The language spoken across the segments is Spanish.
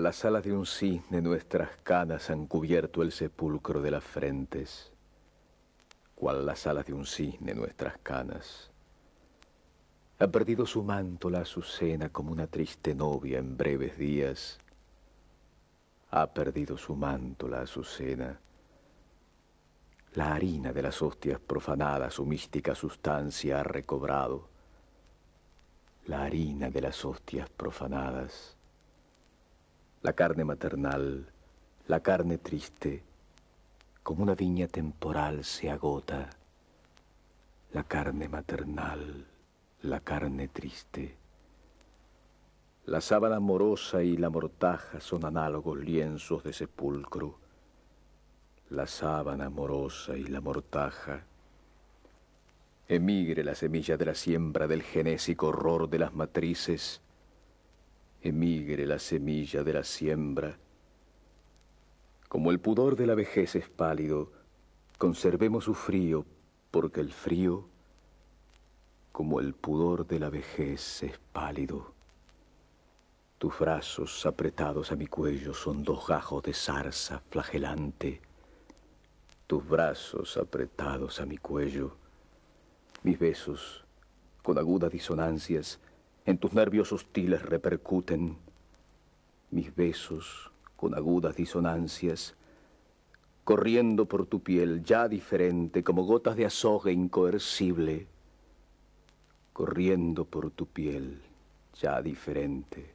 Las alas de un cisne nuestras canas han cubierto el sepulcro de las frentes, cual las alas de un cisne nuestras canas. Ha perdido su manto la azucena como una triste novia en breves días. Ha perdido su manto la azucena. La harina de las hostias profanadas, su mística sustancia ha recobrado. La harina de las hostias profanadas la carne maternal, la carne triste, como una viña temporal se agota, la carne maternal, la carne triste. La sábana morosa y la mortaja son análogos lienzos de sepulcro. La sábana morosa y la mortaja. Emigre la semilla de la siembra del genésico horror de las matrices emigre la semilla de la siembra. Como el pudor de la vejez es pálido, conservemos su frío, porque el frío, como el pudor de la vejez es pálido. Tus brazos apretados a mi cuello son dos gajos de zarza flagelante. Tus brazos apretados a mi cuello, mis besos, con agudas disonancias, en tus nervios hostiles repercuten mis besos con agudas disonancias, corriendo por tu piel ya diferente como gotas de azogue incoercible, corriendo por tu piel ya diferente.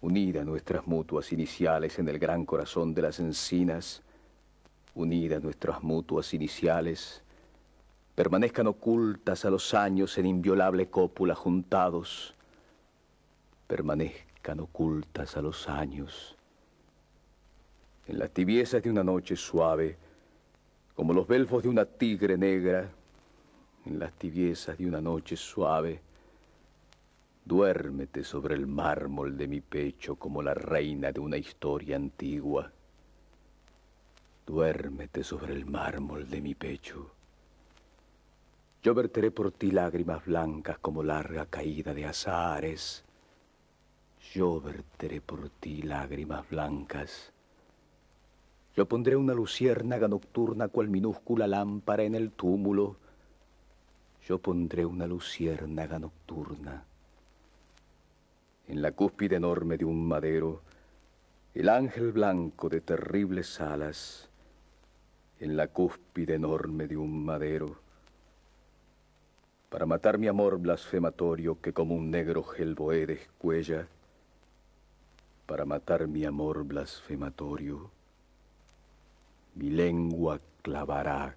Unida nuestras mutuas iniciales en el gran corazón de las encinas, unida nuestras mutuas iniciales permanezcan ocultas a los años en inviolable cópula juntados, permanezcan ocultas a los años. En las tibiezas de una noche suave, como los belfos de una tigre negra, en las tibiezas de una noche suave, duérmete sobre el mármol de mi pecho como la reina de una historia antigua. Duérmete sobre el mármol de mi pecho yo verteré por ti lágrimas blancas como larga caída de azahares. Yo verteré por ti lágrimas blancas. Yo pondré una luciérnaga nocturna cual minúscula lámpara en el túmulo. Yo pondré una luciérnaga nocturna. En la cúspide enorme de un madero, el ángel blanco de terribles alas, en la cúspide enorme de un madero, para matar mi amor blasfematorio que como un negro gelboé descuella, para matar mi amor blasfematorio, mi lengua clavará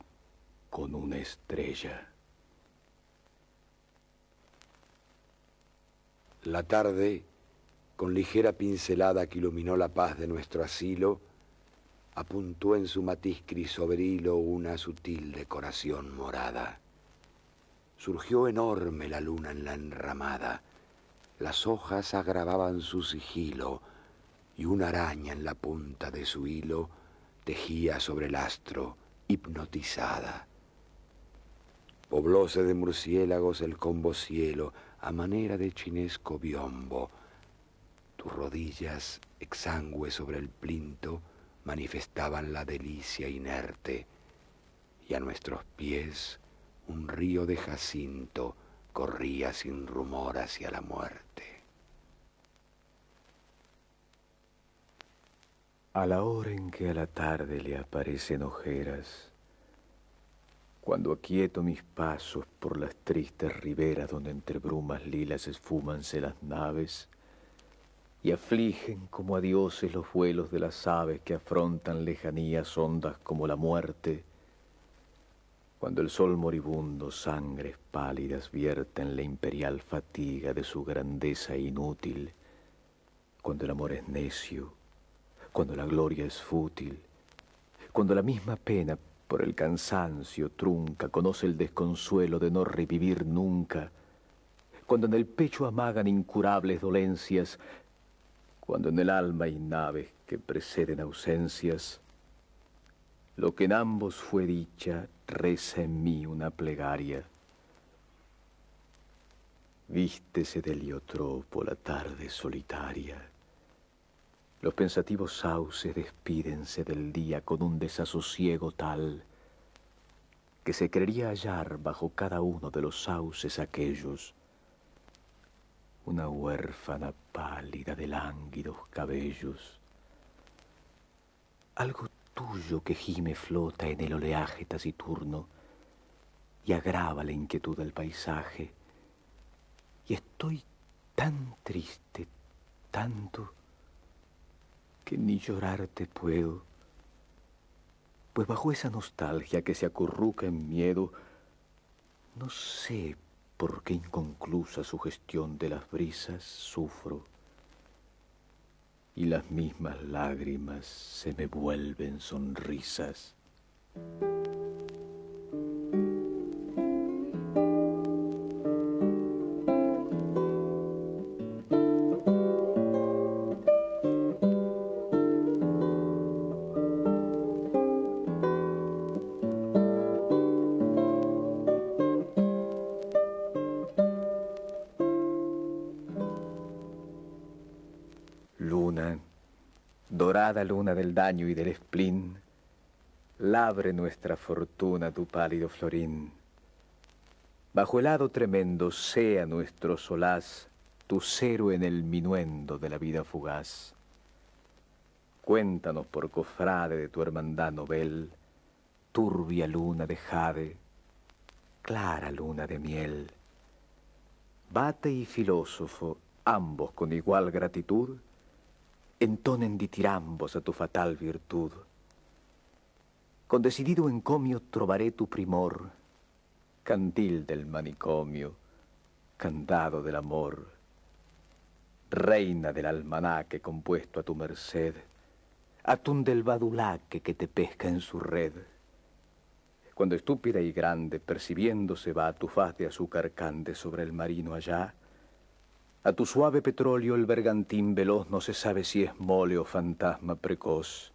con una estrella. La tarde, con ligera pincelada que iluminó la paz de nuestro asilo, apuntó en su matiz crisobrilo una sutil decoración morada. Surgió enorme la luna en la enramada. Las hojas agravaban su sigilo y una araña en la punta de su hilo tejía sobre el astro, hipnotizada. Poblóse de murciélagos el combo cielo a manera de chinesco biombo. Tus rodillas, exangüe sobre el plinto, manifestaban la delicia inerte, y a nuestros pies un río de jacinto corría sin rumor hacia la muerte. A la hora en que a la tarde le aparecen ojeras, cuando aquieto mis pasos por las tristes riberas donde entre brumas lilas esfúmanse las naves y afligen como a dioses los vuelos de las aves que afrontan lejanías hondas como la muerte, cuando el sol moribundo sangres pálidas vierte en la imperial fatiga de su grandeza inútil, cuando el amor es necio, cuando la gloria es fútil, cuando la misma pena por el cansancio trunca conoce el desconsuelo de no revivir nunca, cuando en el pecho amagan incurables dolencias, cuando en el alma hay naves que preceden ausencias, lo que en ambos fue dicha, reza en mí una plegaria. Vístese de por la tarde solitaria. Los pensativos sauces despídense del día con un desasosiego tal que se creería hallar bajo cada uno de los sauces aquellos una huérfana pálida de lánguidos cabellos, algo tuyo que gime flota en el oleaje taciturno y agrava la inquietud del paisaje. Y estoy tan triste, tanto, que ni llorarte puedo, pues bajo esa nostalgia que se acurruca en miedo, no sé por qué inconclusa su gestión de las brisas sufro y las mismas lágrimas se me vuelven sonrisas. del daño y del esplín, labre nuestra fortuna tu pálido florín. Bajo el hado tremendo sea nuestro solaz, tu cero en el minuendo de la vida fugaz. Cuéntanos por cofrade de tu hermandad novel, turbia luna de jade, clara luna de miel. Bate y filósofo, ambos con igual gratitud, entonen ditirambos a tu fatal virtud. Con decidido encomio trovaré tu primor, candil del manicomio, candado del amor, reina del almanaque compuesto a tu merced, atún del badulaque que te pesca en su red. Cuando estúpida y grande, percibiéndose va a tu faz de azúcar cande sobre el marino allá, a tu suave petróleo el bergantín veloz no se sabe si es mole o fantasma precoz.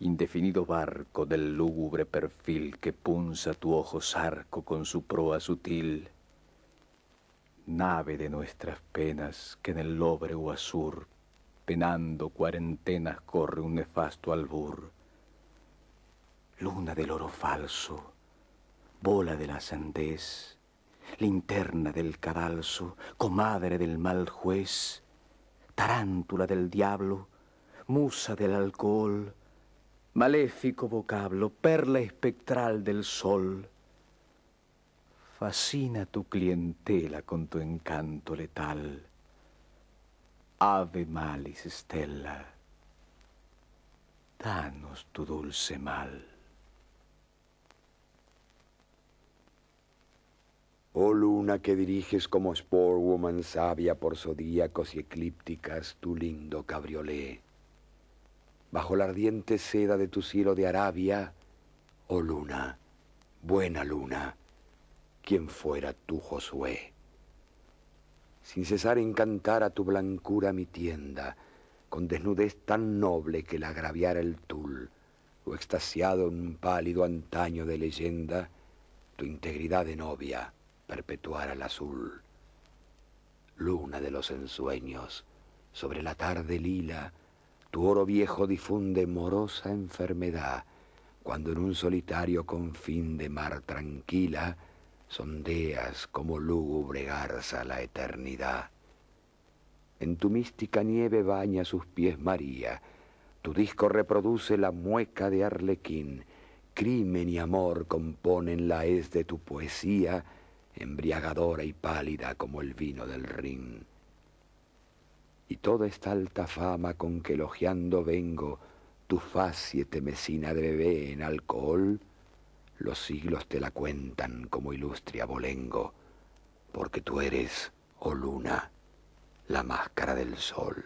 Indefinido barco del lúgubre perfil que punza tu ojo sarco con su proa sutil. Nave de nuestras penas que en el lobre o azur, penando cuarentenas, corre un nefasto albur. Luna del oro falso, bola de la sandez linterna del cadalso, comadre del mal juez, tarántula del diablo, musa del alcohol, maléfico vocablo, perla espectral del sol. Fascina tu clientela con tu encanto letal. Ave malis estela. danos tu dulce mal. Oh luna que diriges como woman sabia por zodíacos y eclípticas tu lindo cabriolé. Bajo la ardiente seda de tu cielo de Arabia, oh luna, buena luna, quien fuera tu Josué. Sin cesar encantar a tu blancura mi tienda, con desnudez tan noble que la agraviara el tul, o extasiado en un pálido antaño de leyenda, tu integridad de novia perpetuar al azul. Luna de los ensueños, sobre la tarde lila, tu oro viejo difunde morosa enfermedad, cuando en un solitario confín de mar tranquila, sondeas como lúgubre garza la eternidad. En tu mística nieve baña sus pies María, tu disco reproduce la mueca de Arlequín, crimen y amor componen la es de tu poesía, embriagadora y pálida como el vino del Rin. Y toda esta alta fama con que elogiando vengo tu faz siete mesina de bebé en alcohol, los siglos te la cuentan como ilustre abolengo, porque tú eres, oh luna, la máscara del sol.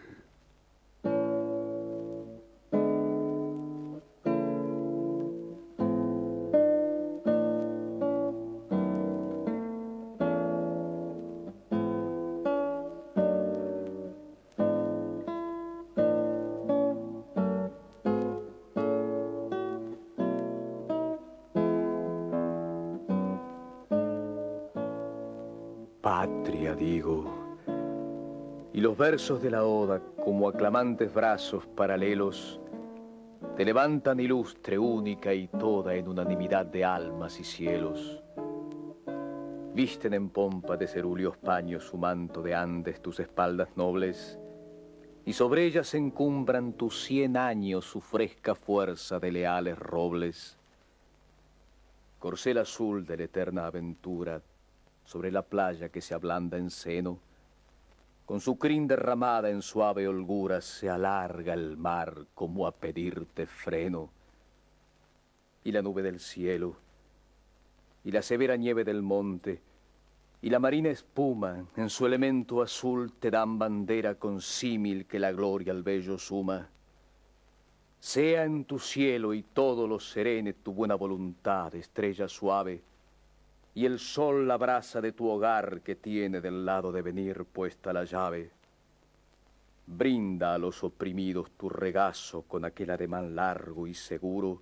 versos de la oda, como aclamantes brazos paralelos, te levantan ilustre, única y toda en unanimidad de almas y cielos. Visten en pompa de cerúleos paños su manto de Andes tus espaldas nobles, y sobre ellas encumbran tus cien años su fresca fuerza de leales robles. Corcel azul de la eterna aventura, sobre la playa que se ablanda en seno, con su crin derramada en suave holgura se alarga el mar como a pedirte freno. Y la nube del cielo, y la severa nieve del monte, y la marina espuma en su elemento azul te dan bandera con símil que la gloria al bello suma. Sea en tu cielo y todo lo serene tu buena voluntad, estrella suave, y el sol la brasa de tu hogar que tiene del lado de venir puesta la llave. Brinda a los oprimidos tu regazo con aquel ademán largo y seguro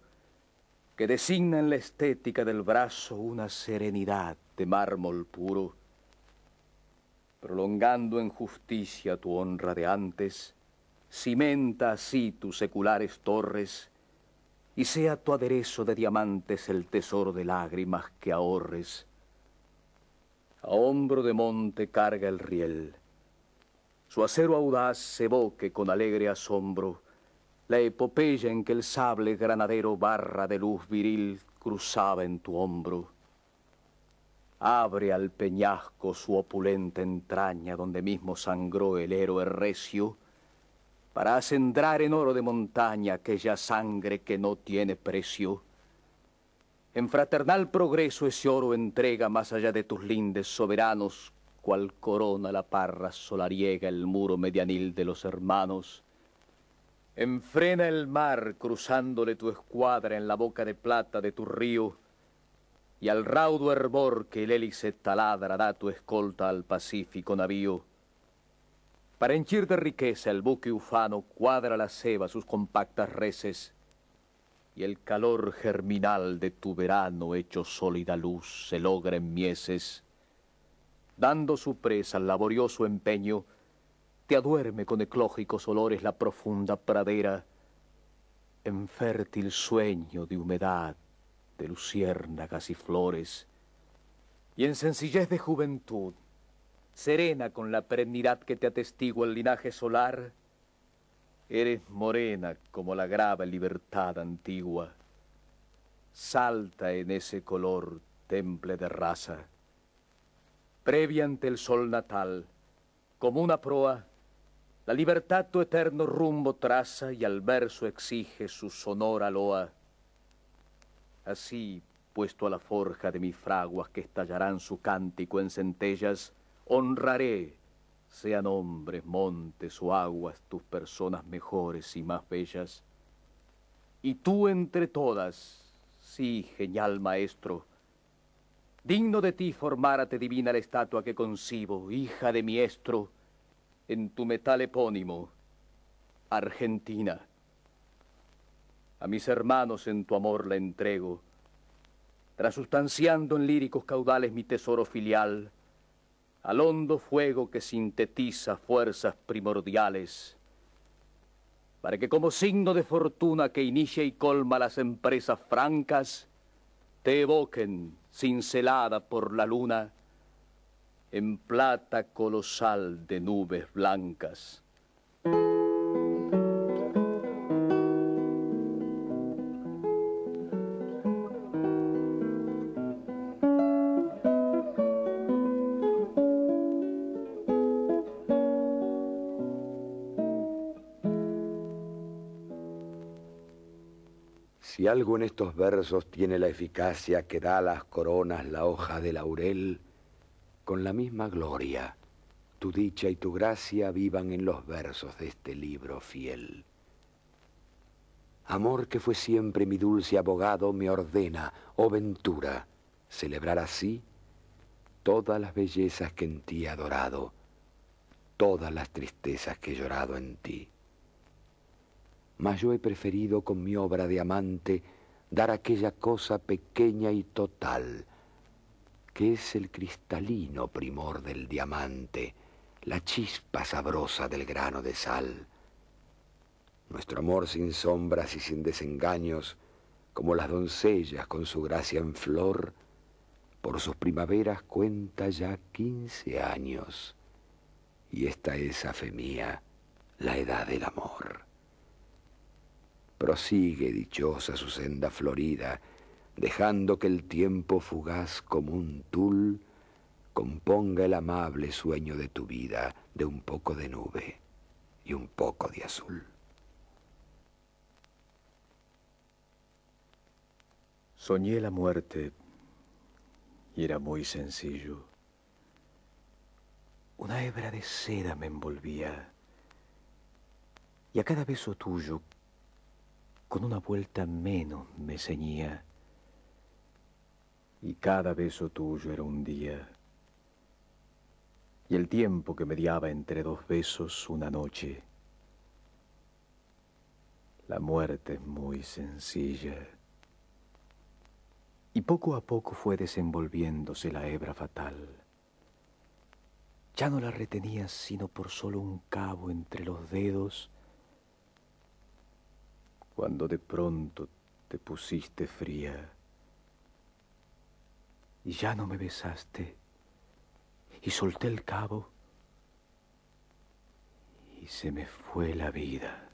que designa en la estética del brazo una serenidad de mármol puro, prolongando en justicia tu honra de antes, cimenta así tus seculares torres y sea tu aderezo de diamantes el tesoro de lágrimas que ahorres. A hombro de monte carga el riel. Su acero audaz evoque con alegre asombro la epopeya en que el sable granadero barra de luz viril cruzaba en tu hombro. Abre al peñasco su opulenta entraña donde mismo sangró el héroe recio para acendrar en oro de montaña aquella sangre que no tiene precio. En fraternal progreso ese oro entrega más allá de tus lindes soberanos, cual corona la parra solariega el muro medianil de los hermanos. Enfrena el mar cruzándole tu escuadra en la boca de plata de tu río, y al raudo hervor que el hélice taladra da tu escolta al pacífico navío. Para henchir de riqueza el buque ufano cuadra la ceba sus compactas reces, y el calor germinal de tu verano hecho sólida luz se logra en mieses. Dando su presa al laborioso empeño, te aduerme con eclógicos olores la profunda pradera, en fértil sueño de humedad, de luciérnagas y flores, y en sencillez de juventud serena con la perennidad que te atestigua el linaje solar, eres morena como la grava libertad antigua. Salta en ese color, temple de raza. Previa ante el sol natal, como una proa, la libertad tu eterno rumbo traza y al verso exige su sonora loa. Así, puesto a la forja de mis fraguas que estallarán su cántico en centellas, honraré, sean hombres, montes o aguas, tus personas mejores y más bellas. Y tú entre todas, sí, genial maestro, digno de ti formárate divina la estatua que concibo, hija de mi estro, en tu metal epónimo, Argentina. A mis hermanos en tu amor la entrego, trasustanciando en líricos caudales mi tesoro filial, al hondo fuego que sintetiza fuerzas primordiales, para que como signo de fortuna que inicia y colma las empresas francas, te evoquen, cincelada por la luna, en plata colosal de nubes blancas. Si algo en estos versos tiene la eficacia que da a las coronas la hoja de laurel, con la misma gloria, tu dicha y tu gracia vivan en los versos de este libro fiel. Amor que fue siempre mi dulce abogado me ordena, oh ventura, celebrar así todas las bellezas que en ti he adorado, todas las tristezas que he llorado en ti mas yo he preferido con mi obra de amante dar aquella cosa pequeña y total, que es el cristalino primor del diamante, la chispa sabrosa del grano de sal. Nuestro amor sin sombras y sin desengaños, como las doncellas con su gracia en flor, por sus primaveras cuenta ya quince años, y esta es, a mía, la edad del amor prosigue dichosa su senda florida, dejando que el tiempo fugaz como un tul componga el amable sueño de tu vida de un poco de nube y un poco de azul. Soñé la muerte y era muy sencillo. Una hebra de seda me envolvía y a cada beso tuyo con una vuelta menos me ceñía. Y cada beso tuyo era un día. Y el tiempo que mediaba entre dos besos una noche. La muerte es muy sencilla. Y poco a poco fue desenvolviéndose la hebra fatal. Ya no la retenía sino por solo un cabo entre los dedos cuando de pronto te pusiste fría y ya no me besaste y solté el cabo y se me fue la vida.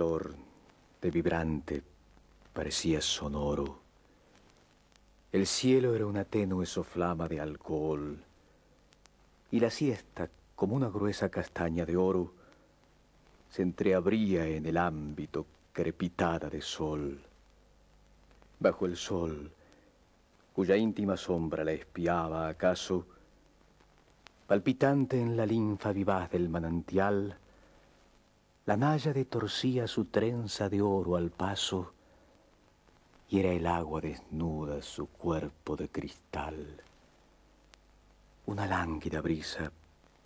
de vibrante, parecía sonoro. El cielo era una tenue soflama de alcohol, y la siesta, como una gruesa castaña de oro, se entreabría en el ámbito crepitada de sol. Bajo el sol, cuya íntima sombra la espiaba acaso, palpitante en la linfa vivaz del manantial, la de torcía su trenza de oro al paso y era el agua desnuda su cuerpo de cristal. Una lánguida brisa,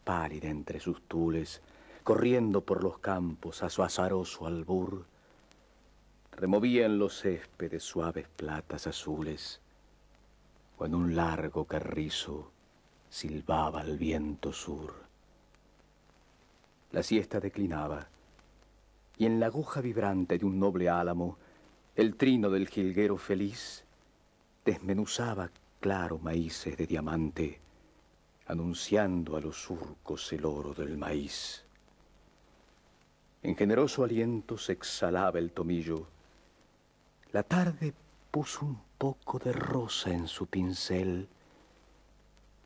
pálida entre sus tules, corriendo por los campos a su azaroso albur, removía en los céspedes suaves platas azules, cuando un largo carrizo silbaba al viento sur. La siesta declinaba y en la aguja vibrante de un noble álamo, el trino del jilguero feliz desmenuzaba claro maíces de diamante, anunciando a los surcos el oro del maíz. En generoso aliento se exhalaba el tomillo. La tarde puso un poco de rosa en su pincel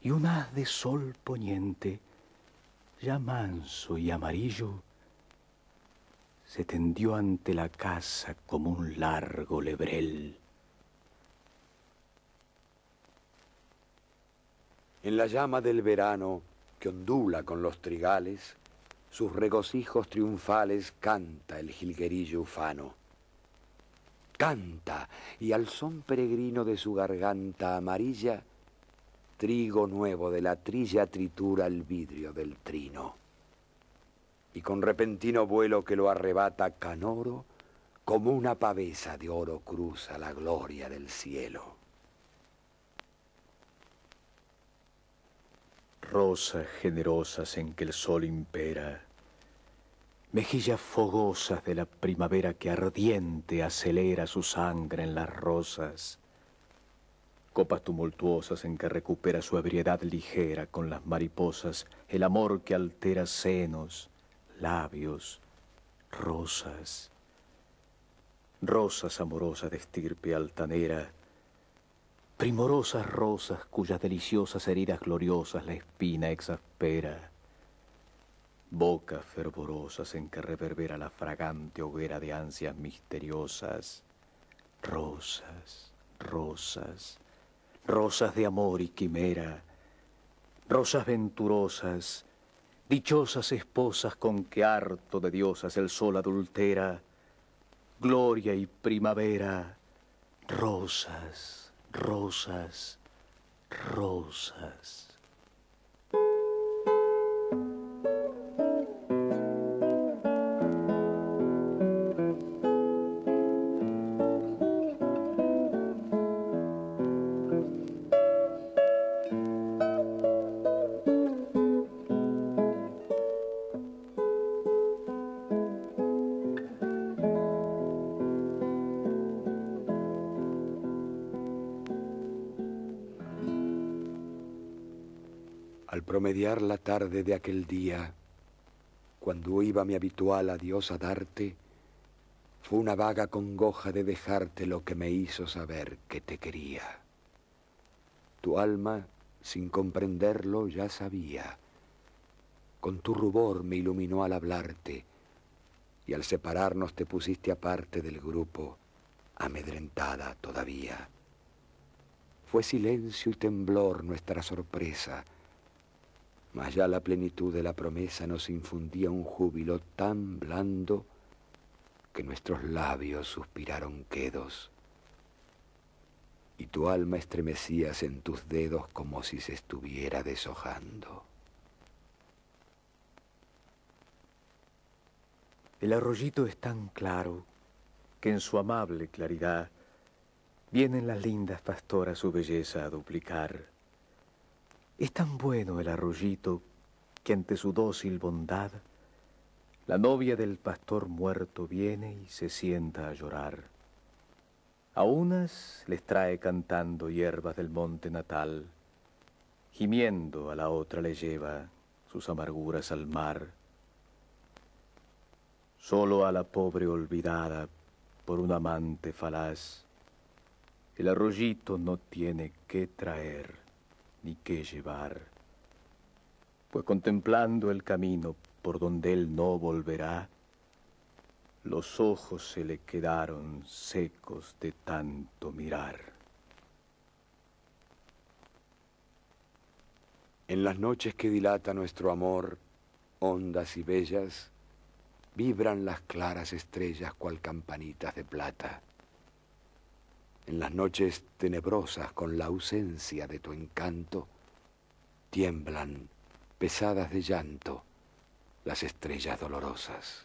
y un haz de sol poniente, ya manso y amarillo, se tendió ante la casa como un largo lebrel. En la llama del verano, que ondula con los trigales, sus regocijos triunfales canta el jilguerillo ufano. Canta, y al son peregrino de su garganta amarilla, trigo nuevo de la trilla tritura el vidrio del trino y con repentino vuelo que lo arrebata Canoro, como una pavesa de oro cruza la gloria del cielo. Rosas generosas en que el sol impera, mejillas fogosas de la primavera que ardiente acelera su sangre en las rosas, copas tumultuosas en que recupera su ebriedad ligera con las mariposas, el amor que altera senos, labios, rosas, rosas amorosas de estirpe altanera, primorosas rosas cuyas deliciosas heridas gloriosas la espina exaspera, bocas fervorosas en que reverbera la fragante hoguera de ansias misteriosas, rosas, rosas, rosas de amor y quimera, rosas venturosas, Dichosas esposas con que harto de diosas el sol adultera, gloria y primavera, rosas, rosas, rosas. promediar la tarde de aquel día, cuando iba mi habitual adiós a darte, fue una vaga congoja de dejarte lo que me hizo saber que te quería. Tu alma, sin comprenderlo, ya sabía. Con tu rubor me iluminó al hablarte, y al separarnos te pusiste aparte del grupo, amedrentada todavía. Fue silencio y temblor nuestra sorpresa, mas ya la plenitud de la promesa nos infundía un júbilo tan blando que nuestros labios suspiraron quedos y tu alma estremecías en tus dedos como si se estuviera deshojando. El arroyito es tan claro que en su amable claridad vienen las lindas pastoras su belleza a duplicar es tan bueno el arroyito que ante su dócil bondad, la novia del pastor muerto viene y se sienta a llorar. A unas les trae cantando hierbas del monte natal, gimiendo a la otra le lleva sus amarguras al mar. Solo a la pobre olvidada por un amante falaz, el arroyito no tiene qué traer ni qué llevar. Pues contemplando el camino por donde él no volverá, los ojos se le quedaron secos de tanto mirar. En las noches que dilata nuestro amor, hondas y bellas, vibran las claras estrellas cual campanitas de plata. En las noches tenebrosas, con la ausencia de tu encanto, tiemblan, pesadas de llanto, las estrellas dolorosas.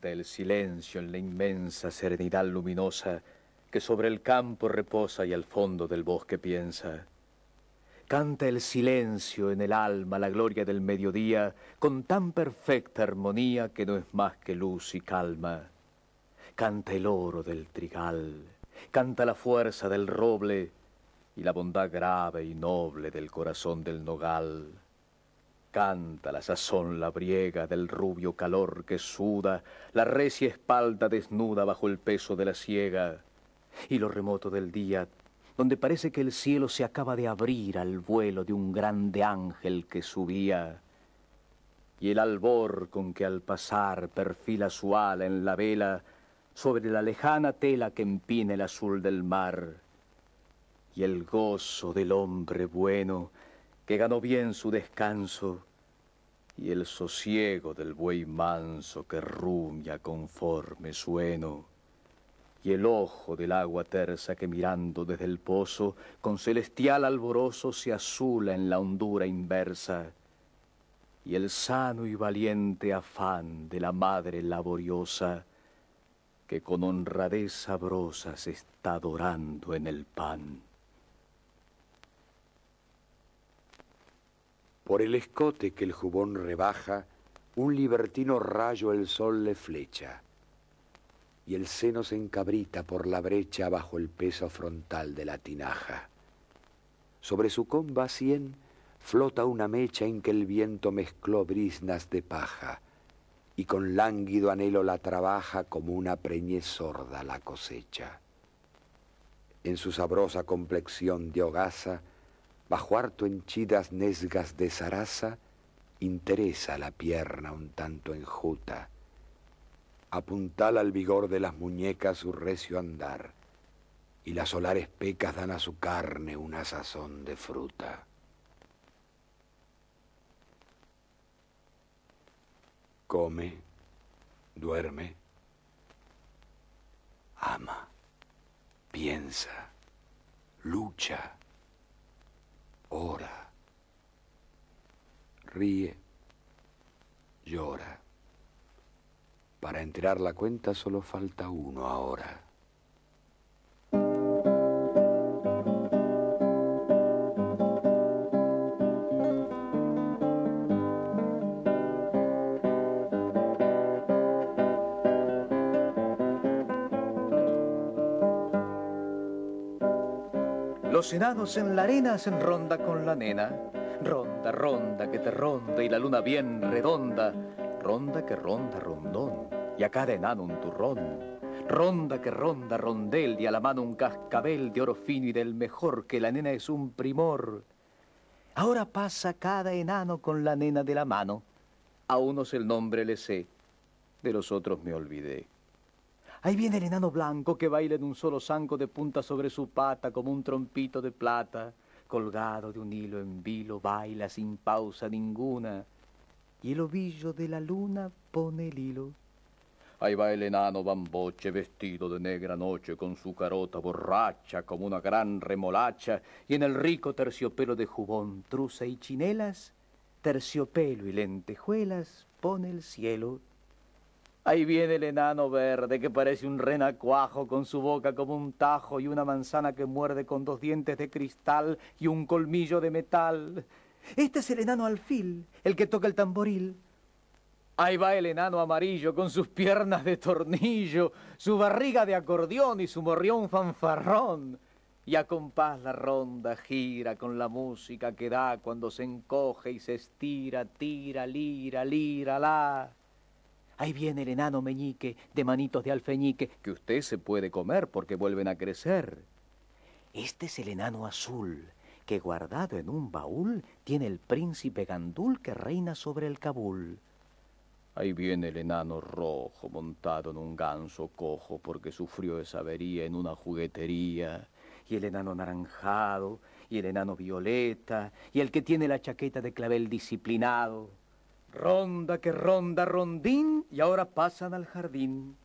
Canta el silencio en la inmensa serenidad luminosa que sobre el campo reposa y al fondo del bosque piensa. Canta el silencio en el alma la gloria del mediodía con tan perfecta armonía que no es más que luz y calma. Canta el oro del trigal, canta la fuerza del roble y la bondad grave y noble del corazón del nogal canta la sazón labriega del rubio calor que suda la recia espalda desnuda bajo el peso de la siega y lo remoto del día donde parece que el cielo se acaba de abrir al vuelo de un grande ángel que subía y el albor con que al pasar perfila su ala en la vela sobre la lejana tela que empina el azul del mar y el gozo del hombre bueno que ganó bien su descanso y el sosiego del buey manso que rumia conforme sueno, y el ojo del agua tersa que mirando desde el pozo, con celestial alborozo se azula en la hondura inversa, y el sano y valiente afán de la madre laboriosa, que con honradez sabrosa se está dorando en el pan. Por el escote que el jubón rebaja, un libertino rayo el sol le flecha, y el seno se encabrita por la brecha bajo el peso frontal de la tinaja. Sobre su comba cien flota una mecha en que el viento mezcló brisnas de paja, y con lánguido anhelo la trabaja como una preñez sorda la cosecha. En su sabrosa complexión de hogaza, bajo harto henchidas nesgas de zaraza, interesa la pierna un tanto enjuta. Apuntala al vigor de las muñecas su recio andar, y las solares pecas dan a su carne una sazón de fruta. Come, duerme, ama, piensa, lucha ora, ríe, llora. Para enterar la cuenta solo falta uno ahora. los enanos en la arena hacen ronda con la nena. Ronda, ronda, que te ronda y la luna bien redonda. Ronda que ronda rondón y a cada enano un turrón. Ronda que ronda rondel y a la mano un cascabel de oro fino y del mejor que la nena es un primor. Ahora pasa cada enano con la nena de la mano. A unos el nombre le sé, de los otros me olvidé. Ahí viene el enano blanco que baila en un solo zanco de punta sobre su pata como un trompito de plata, colgado de un hilo en vilo, baila sin pausa ninguna. Y el ovillo de la luna pone el hilo. Ahí va el enano bamboche vestido de negra noche con su carota borracha como una gran remolacha y en el rico terciopelo de jubón, truza y chinelas, terciopelo y lentejuelas pone el cielo. Ahí viene el enano verde que parece un renacuajo con su boca como un tajo y una manzana que muerde con dos dientes de cristal y un colmillo de metal. Este es el enano alfil, el que toca el tamboril. Ahí va el enano amarillo con sus piernas de tornillo, su barriga de acordeón y su morrión fanfarrón. Y a compás la ronda gira con la música que da cuando se encoge y se estira, tira, lira, lira, la. Ahí viene el enano meñique de manitos de alfeñique que usted se puede comer porque vuelven a crecer. Este es el enano azul que guardado en un baúl tiene el príncipe Gandul que reina sobre el Cabul. Ahí viene el enano rojo montado en un ganso cojo porque sufrió esa avería en una juguetería. Y el enano naranjado, y el enano violeta, y el que tiene la chaqueta de clavel disciplinado. Ronda que ronda rondín y ahora pasan al jardín.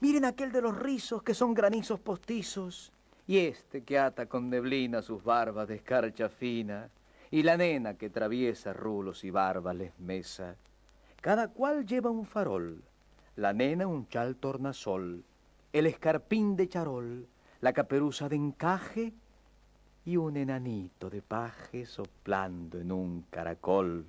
Miren aquel de los rizos que son granizos postizos y este que ata con neblina sus barbas de escarcha fina y la nena que traviesa rulos y barba les mesa. Cada cual lleva un farol, la nena un chal tornasol, el escarpín de charol, la caperuza de encaje y un enanito de paje soplando en un caracol.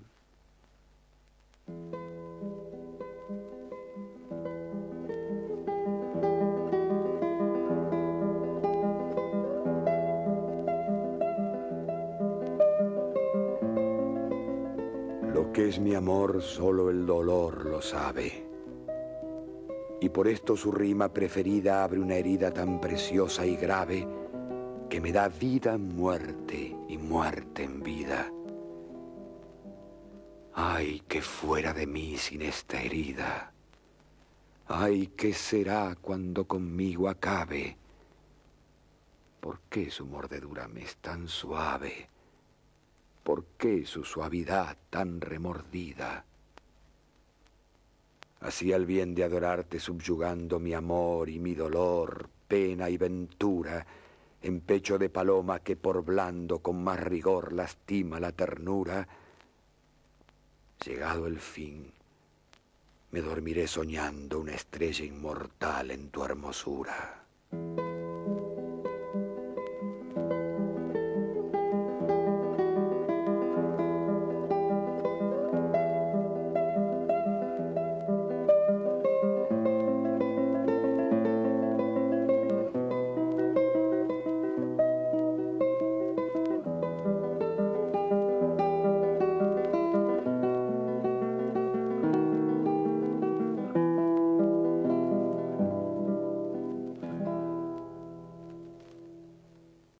Lo que es mi amor solo el dolor lo sabe. Y por esto su rima preferida abre una herida tan preciosa y grave que me da vida en muerte y muerte en vida. Ay, que fuera de mí sin esta herida. Ay, ¿qué será cuando conmigo acabe? ¿Por qué su mordedura me es tan suave? ¿Por qué su suavidad tan remordida? Así al bien de adorarte subyugando mi amor y mi dolor, pena y ventura, en pecho de paloma que por blando con más rigor lastima la ternura, Llegado el fin, me dormiré soñando una estrella inmortal en tu hermosura.